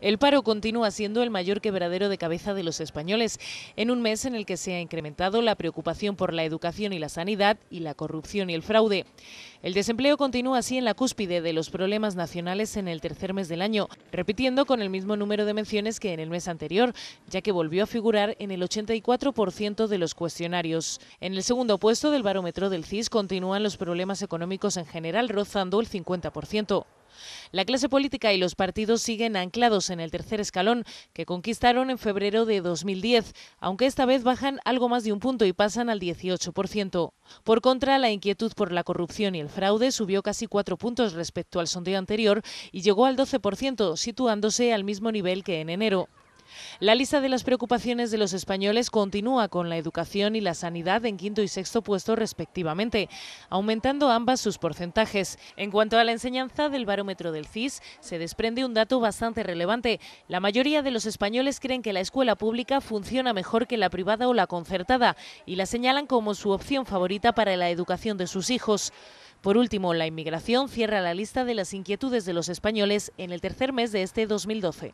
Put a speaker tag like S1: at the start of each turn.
S1: El paro continúa siendo el mayor quebradero de cabeza de los españoles, en un mes en el que se ha incrementado la preocupación por la educación y la sanidad y la corrupción y el fraude. El desempleo continúa así en la cúspide de los problemas nacionales en el tercer mes del año, repitiendo con el mismo número de menciones que en el mes anterior, ya que volvió a figurar en el 84% de los cuestionarios. En el segundo puesto del barómetro del CIS continúan los problemas económicos en general, rozando el 50%. La clase política y los partidos siguen anclados en el tercer escalón que conquistaron en febrero de 2010, aunque esta vez bajan algo más de un punto y pasan al 18%. Por contra, la inquietud por la corrupción y el fraude subió casi cuatro puntos respecto al sondeo anterior y llegó al 12%, situándose al mismo nivel que en enero. La lista de las preocupaciones de los españoles continúa con la educación y la sanidad en quinto y sexto puesto respectivamente, aumentando ambas sus porcentajes. En cuanto a la enseñanza del barómetro del CIS, se desprende un dato bastante relevante. La mayoría de los españoles creen que la escuela pública funciona mejor que la privada o la concertada y la señalan como su opción favorita para la educación de sus hijos. Por último, la inmigración cierra la lista de las inquietudes de los españoles en el tercer mes de este 2012.